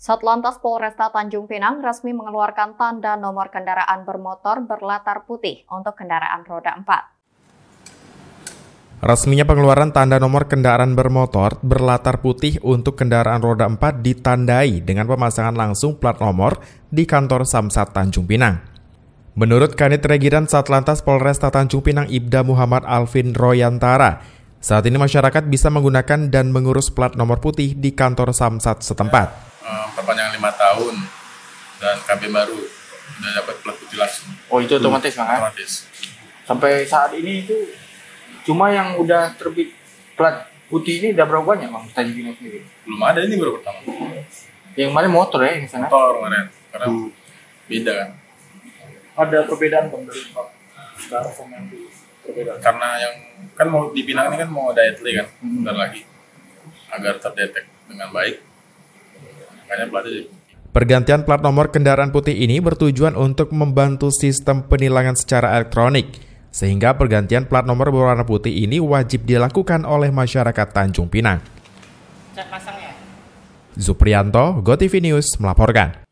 Satlantas Polresta Tanjung Pinang resmi mengeluarkan tanda nomor kendaraan bermotor berlatar putih untuk kendaraan roda 4. Resminya pengeluaran tanda nomor kendaraan bermotor berlatar putih untuk kendaraan roda 4 ditandai dengan pemasangan langsung plat nomor di kantor Samsat Tanjung Pinang. Menurut Kanit Regiran Satlantas Polresta Tanjung Pinang Ibda Muhammad Alvin Royantara, saat ini masyarakat bisa menggunakan dan mengurus plat nomor putih di kantor Samsat setempat perpanjangan lima tahun dan KB baru udah dapat pelaku jelas. Oh itu otomatis hmm. kan? Otomatis. Sampai saat ini itu cuma yang udah terbit plat putih ini udah berapa banyak bang Tadi pinang sendiri? Belum ada ini baru pertama. Yang kemarin motor ya yang sana? Motor kemarin karena hmm. beda kan. Ada perbedaan bang dari sekarang sama yang dulu. Perbedaan. Karena yang kan mau dipinang ini kan mau ada etli kan, hmm. bentar lagi agar terdetek dengan baik Pergantian plat nomor kendaraan putih ini bertujuan untuk membantu sistem penilangan secara elektronik, sehingga pergantian plat nomor berwarna putih ini wajib dilakukan oleh masyarakat Tanjung Pinang. Zuprianto, GoTV News melaporkan.